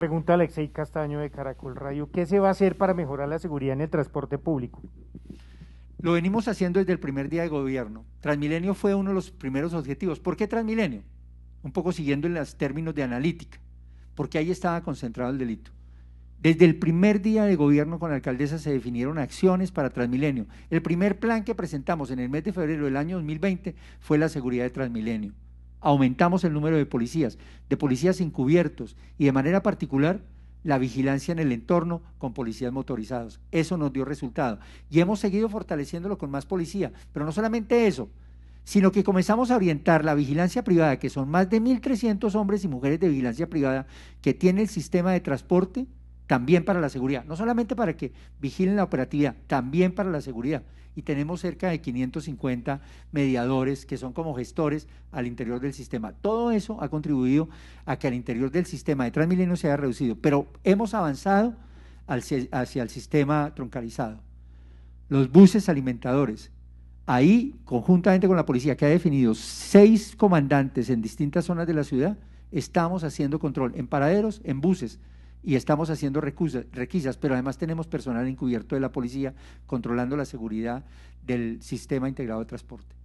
Pregunta Alexei Castaño de Caracol Radio, ¿qué se va a hacer para mejorar la seguridad en el transporte público? Lo venimos haciendo desde el primer día de gobierno. Transmilenio fue uno de los primeros objetivos. ¿Por qué Transmilenio? Un poco siguiendo en los términos de analítica, porque ahí estaba concentrado el delito. Desde el primer día de gobierno con la alcaldesa se definieron acciones para Transmilenio. El primer plan que presentamos en el mes de febrero del año 2020 fue la seguridad de Transmilenio aumentamos el número de policías, de policías encubiertos y de manera particular la vigilancia en el entorno con policías motorizados. Eso nos dio resultado. Y hemos seguido fortaleciéndolo con más policía. Pero no solamente eso, sino que comenzamos a orientar la vigilancia privada, que son más de 1.300 hombres y mujeres de vigilancia privada que tiene el sistema de transporte también para la seguridad, no solamente para que vigilen la operatividad, también para la seguridad. Y tenemos cerca de 550 mediadores que son como gestores al interior del sistema. Todo eso ha contribuido a que al interior del sistema de Transmilenio se haya reducido, pero hemos avanzado hacia el sistema troncalizado. Los buses alimentadores, ahí, conjuntamente con la policía, que ha definido seis comandantes en distintas zonas de la ciudad, estamos haciendo control en paraderos, en buses, y estamos haciendo requisas, pero además tenemos personal encubierto de la policía controlando la seguridad del sistema integrado de transporte.